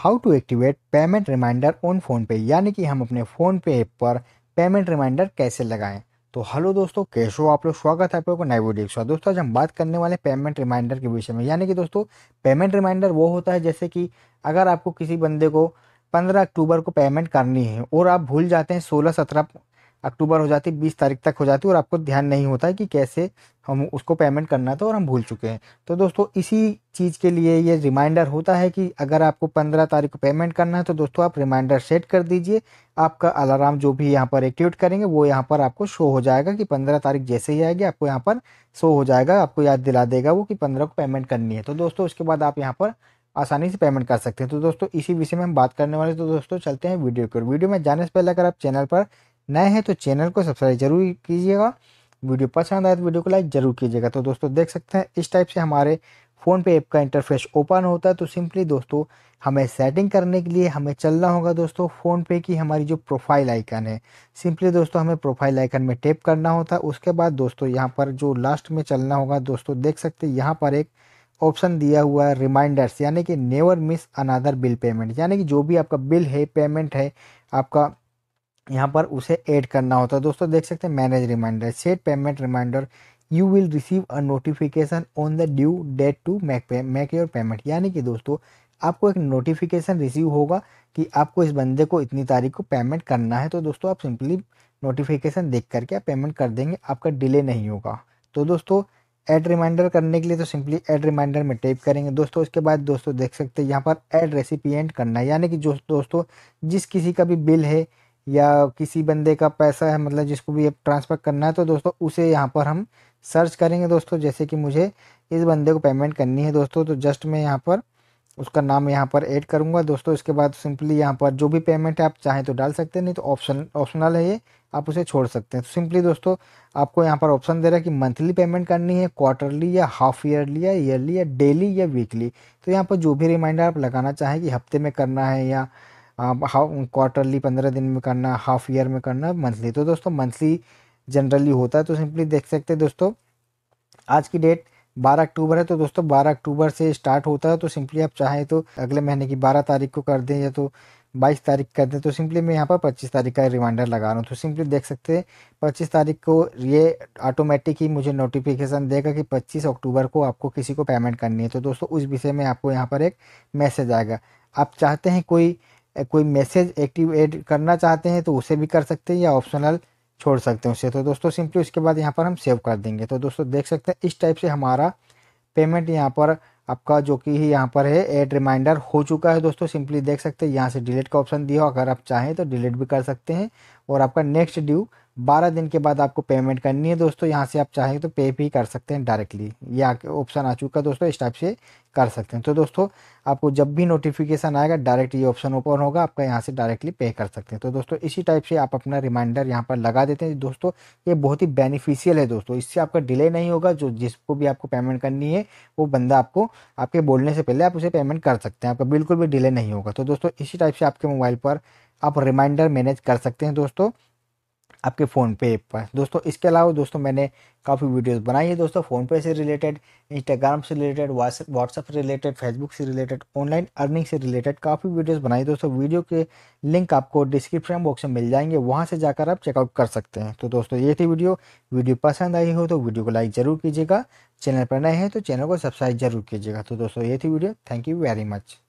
how to activate payment reminder on PhonePe यानी कि हम अपने फ़ोन पे ऐप पर पेमेंट रिमाइंडर कैसे लगाएं तो हेलो दोस्तों कैसे हो आप लोग स्वागत है आप लोग को नई वीडियो के साथ दोस्तों आज हम बात करने वाले पेमेंट रिमाइंडर के विषय में यानी कि दोस्तों पेमेंट रिमाइंडर वो होता है जैसे कि अगर आपको किसी बंदे को पंद्रह अक्टूबर को पेमेंट करनी है और आप भूल जाते हैं सोलह सत्रह अक्टूबर हो जाती बीस तारीख तक हो जाती और आपको ध्यान नहीं होता है कि कैसे हम उसको पेमेंट करना था और हम भूल चुके हैं तो दोस्तों इसी चीज़ के लिए ये रिमाइंडर होता है कि अगर आपको पंद्रह तारीख को पेमेंट करना है तो दोस्तों आप रिमाइंडर सेट कर दीजिए आपका अलार्म जो भी यहाँ पर एक्टिवेट करेंगे वो यहाँ पर आपको शो हो जाएगा कि पंद्रह तारीख जैसे ही आएगी आपको यहाँ पर शो हो जाएगा आपको याद दिला देगा वो कि पंद्रह को पेमेंट करनी है तो दोस्तों उसके बाद आप यहाँ पर आसानी से पेमेंट कर सकते हैं तो दोस्तों इसी विषय में हम बात करने वाले तो दोस्तों चलते हैं वीडियो की वीडियो में जाने से पहले अगर आप चैनल पर नए हैं तो चैनल को सब्सक्राइब जरूर कीजिएगा वीडियो पसंद आए तो वीडियो को लाइक जरूर कीजिएगा तो दोस्तों देख सकते हैं इस टाइप से हमारे फ़ोन पे ऐप का इंटरफेस ओपन होता है तो सिंपली दोस्तों हमें सेटिंग करने के लिए हमें चलना होगा दोस्तों फ़ोन पे की हमारी जो प्रोफाइल आइकन है सिंपली दोस्तों हमें प्रोफाइल आइकन में टैप करना होता है उसके बाद दोस्तों यहाँ पर जो लास्ट में चलना होगा दोस्तों देख सकते हैं यहाँ पर एक ऑप्शन दिया हुआ है रिमाइंडर्स यानी कि never miss another bill payment यानी कि जो भी आपका बिल है पेमेंट है आपका यहाँ पर उसे ऐड करना होता है दोस्तों देख सकते हैं manage reminder set payment reminder you will receive a notification on the due date to make make your payment यानी कि दोस्तों आपको एक नोटिफिकेशन रिसीव होगा कि आपको इस बंदे को इतनी तारीख को पेमेंट करना है तो दोस्तों आप सिंपली नोटिफिकेशन देख करके आप पेमेंट कर देंगे आपका डिले नहीं होगा तो दोस्तों एड रिमाइंडर करने के लिए तो सिंपली एड रिमाइंडर में टाइप करेंगे दोस्तों उसके बाद दोस्तों देख सकते हैं यहाँ पर एड रेसिपिएंट करना है यानी कि जो दोस्तों जिस किसी का भी बिल है या किसी बंदे का पैसा है मतलब जिसको भी अब ट्रांसफ़र करना है तो दोस्तों उसे यहाँ पर हम सर्च करेंगे दोस्तों जैसे कि मुझे इस बंदे को पेमेंट करनी है दोस्तों तो जस्ट मैं यहाँ पर उसका नाम यहाँ पर ऐड करूँगा दोस्तों इसके बाद सिंपली यहाँ पर जो भी पेमेंट है आप चाहें तो डाल सकते हैं नहीं तो ऑप्शन ऑप्शनल है ये आप उसे छोड़ सकते हैं तो सिंपली दोस्तों आपको यहाँ पर ऑप्शन दे रहा है कि मंथली पेमेंट करनी है क्वार्टरली या हाफ ईयरली या ईयरली या डेली या वीकली तो यहाँ पर जो भी रिमाइंडर आप लगाना चाहें कि हफ्ते में करना है या हाउ क्वार्टरली पंद्रह दिन में करना हाफ ईयर में करना मंथली तो दोस्तों मंथली जनरली होता है तो सिंपली देख सकते हैं दोस्तों आज की डेट 12 अक्टूबर है तो दोस्तों 12 अक्टूबर से स्टार्ट होता है तो सिंपली आप चाहें तो अगले महीने की 12 तारीख को कर दें या तो 22 तारीख कर दें तो सिंपली मैं यहाँ पर 25 तारीख का रिमाइंडर लगा रहा हूँ तो सिंपली देख सकते हैं 25 तारीख को ये ऑटोमेटिक ही मुझे नोटिफिकेशन देगा कि 25 अक्टूबर को आपको किसी को पेमेंट करनी है तो दोस्तों उस विषय में आपको यहाँ पर एक मैसेज आएगा आप चाहते हैं कोई कोई मैसेज एक्टिवेट करना चाहते हैं तो उसे भी कर सकते हैं या ऑप्शनल छोड़ सकते हैं उसे तो दोस्तों सिंपली उसके बाद यहाँ पर हम सेव कर देंगे तो दोस्तों देख सकते हैं इस टाइप से हमारा पेमेंट यहाँ पर आपका जो कि यहाँ पर है एड रिमाइंडर हो चुका है दोस्तों सिंपली देख सकते हैं यहाँ से डिलीट का ऑप्शन दिया अगर आप चाहें तो डिलीट भी कर सकते हैं और आपका नेक्स्ट ड्यू बारह दिन के बाद आपको पेमेंट करनी है दोस्तों यहाँ से आप चाहें तो पे भी कर सकते हैं डायरेक्टली ये ऑप्शन आ चुका दोस्तों इस टाइप से कर सकते हैं तो दोस्तों आपको जब भी नोटिफिकेशन आएगा डायरेक्ट ये ऑप्शन ओपन होगा आपका यहाँ से डायरेक्टली पे कर सकते हैं तो दोस्तों इसी टाइप से आप अपना रिमाइंडर यहाँ पर लगा देते हैं दोस्तों ये बहुत ही बेनिफिशियल है दोस्तों इससे आपका डिले नहीं होगा जो जिसको भी आपको पेमेंट करनी है वो बंदा आपको आपके बोलने से पहले आप उसे पेमेंट कर सकते हैं आपका बिल्कुल भी डिले नहीं होगा तो दोस्तों इसी टाइप से आपके मोबाइल पर आप रिमाइंडर मैनेज कर सकते हैं दोस्तों आपके फ़ोन पे पर दोस्तों इसके अलावा दोस्तों मैंने काफ़ी वीडियोस बनाई है दोस्तों फ़ोन पे से रिलेटेड इंस्टाग्राम से रिलेटेड व्हाट्सएप से रिलेटेड फेसबुक से रिलेटेड ऑनलाइन अर्निंग से रिलेटेड काफ़ी वीडियोस बनाई दोस्तों वीडियो के लिंक आपको डिस्क्रिप्शन बॉक्स में मिल जाएंगे वहाँ से जाकर आप चेकआउट कर सकते हैं तो दोस्तों ये थी वीडियो वीडियो पसंद आई हो तो वीडियो को लाइक ज़रूर कीजिएगा चैनल पर नए हैं तो चैनल को सब्सक्राइब जरूर कीजिएगा तो दोस्तों ये थी video thank you very much